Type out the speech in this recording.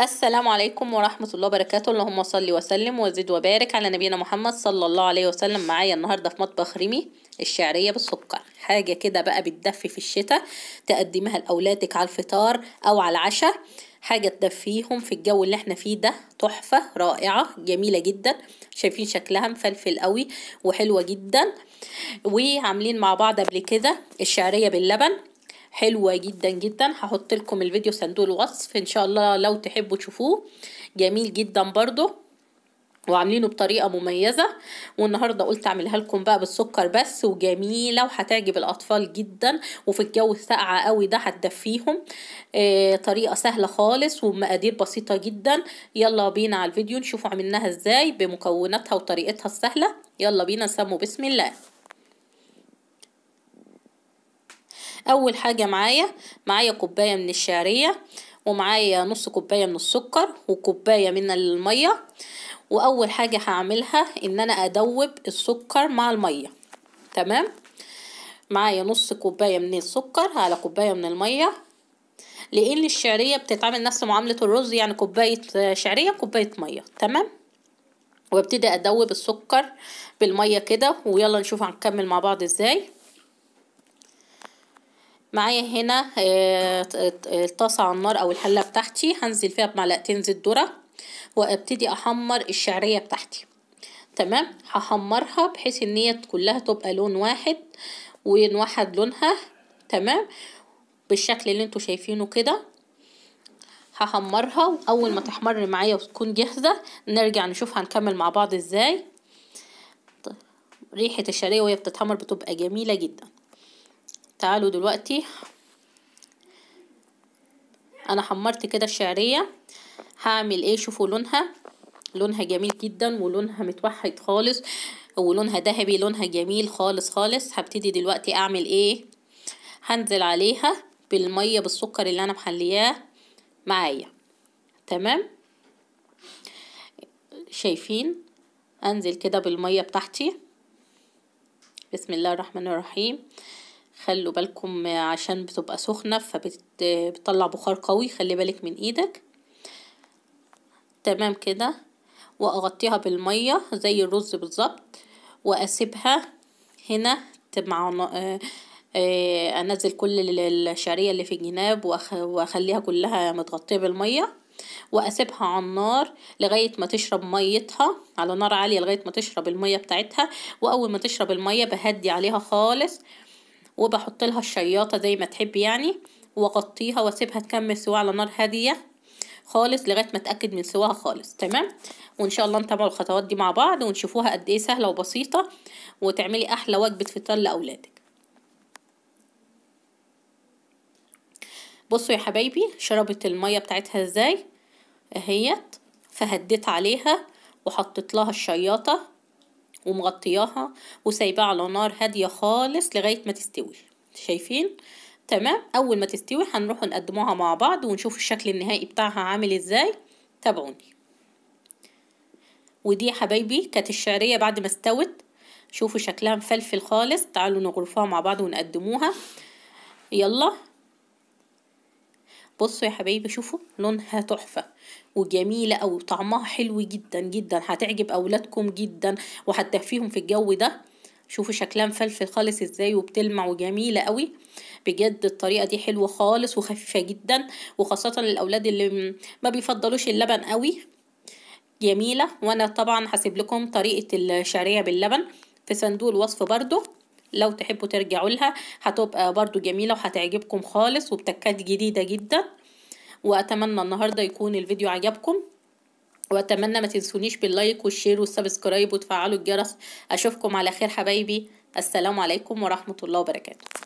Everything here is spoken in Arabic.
السلام عليكم ورحمة الله وبركاته اللهم صل وسلم وزد وبارك على نبينا محمد صلى الله عليه وسلم معايا النهاردة في مطبخ ريمي الشعرية بالسكر حاجة كده بقى بتدفي في الشتاء تقدمها لأولادك على الفطار أو على العشاء حاجة تدفيهم في الجو اللي احنا فيه ده تحفة رائعة جميلة جدا شايفين شكلها مفلفل قوي وحلوة جدا وعاملين مع بعض قبل كده الشعرية باللبن حلوه جدا جدا هحط لكم الفيديو صندوق الوصف ان شاء الله لو تحبوا تشوفوه جميل جدا برضو وعاملينه بطريقه مميزه والنهارده قلت اعملها لكم بقى بالسكر بس وجميله وهتعجب الاطفال جدا وفي الجو الساقعه قوي ده هتدفيهم آه طريقه سهله خالص ومقادير بسيطه جدا يلا بينا على الفيديو نشوفوا عملناها ازاي بمكوناتها وطريقتها السهله يلا بينا نسمو بسم الله اول حاجة معايا معايا كوباية من الشعرية ومعايا نص كوباية من السكر وكوباية من المية واول حاجة هعملها ان انا ادوب السكر مع المية تمام معايا نص كوباية من السكر على كوباية من المية لان الشعرية بتتعمل نفس معاملة الرز يعني كوباية شعرية كوباية مية تمام وابتدي ادوب السكر بالمية كده ويلا نشوف هنكمل مع بعض ازاي معايا هنا آه، الطاسة على النار أو الحلة بتاعتي هنزل فيها بمعلقتين زيت ذرة وأبتدي أحمر الشعرية بتاعتي تمام هحمرها بحيث إن هي كلها تبقى لون واحد ونوحد لونها تمام بالشكل اللي انتوا شايفينه كده هحمرها وأول ما تحمر معايا وتكون جاهزة نرجع نشوف هنكمل مع بعض ازاي ريحة الشعرية وهي بتتحمر بتبقى جميلة جدا تعالوا دلوقتي انا حمرت كده الشعرية هعمل ايه شوفوا لونها لونها جميل جدا ولونها متوحد خالص ولونها ذهبي لونها جميل خالص خالص هبتدي دلوقتي اعمل ايه هنزل عليها بالمية بالسكر اللي انا محلياه معايا تمام شايفين انزل كده بالمية بتاعتي بسم الله الرحمن الرحيم خلوا بالكم عشان بتبقى سخنة فبتطلع بخار قوي خلي بالك من ايدك تمام كده واغطيها بالمية زي الرز بالظبط واسيبها هنا مع آه، آه، انزل كل الشعرية اللي في الجناب واخليها كلها متغطية بالمية واسيبها على النار لغايه ما تشرب ميتها على نار عاليه لغايه ما تشرب الميه بتاعتها واول ما تشرب الميه بهدي عليها خالص وبحط لها الشياطة زي ما تحب يعني واغطيها واسيبها تكمل سوا على نار هادية خالص لغاية ما اتأكد من سواها خالص تمام وان شاء الله نتابع الخطوات دي مع بعض ونشوفوها قد ايه سهلة وبسيطة وتعملي احلى وجبة فطار لاولادك بصوا يا حبايبي شربت المية بتاعتها ازاي اهيت فهديت عليها وحطيت لها الشياطة ومغطياها وسايباها على نار هاديه خالص لغايه ما تستوي شايفين تمام اول ما تستوي هنروح نقدموها مع بعض ونشوف الشكل النهائي بتاعها عامل ازاي تابعوني ودي يا حبايبي كانت الشعريه بعد ما استوت شوفوا شكلها مفلفل خالص تعالوا نغرفها مع بعض ونقدموها يلا بصوا يا حبايبي شوفوا لونها تحفة وجميلة أو طعمها حلو جدا جدا هتعجب أولادكم جدا وهتدفيهم في الجو ده شوفوا شكلها مفلفل خالص ازاي وبتلمع وجميلة قوي بجد الطريقة دي حلوة خالص وخفيفة جدا وخاصة للأولاد اللي ما بيفضلوش اللبن قوي جميلة وانا طبعا هسيب لكم طريقة الشعرية باللبن في صندوق الوصف برضو لو تحبوا ترجعوا لها هتبقى برضو جميلة وهتعجبكم خالص وبتكات جديدة جدا وأتمنى النهاردة يكون الفيديو عجبكم وأتمنى ما تنسونيش باللايك والشير والسبسكرايب وتفعلوا الجرس أشوفكم على خير حبايبي السلام عليكم ورحمة الله وبركاته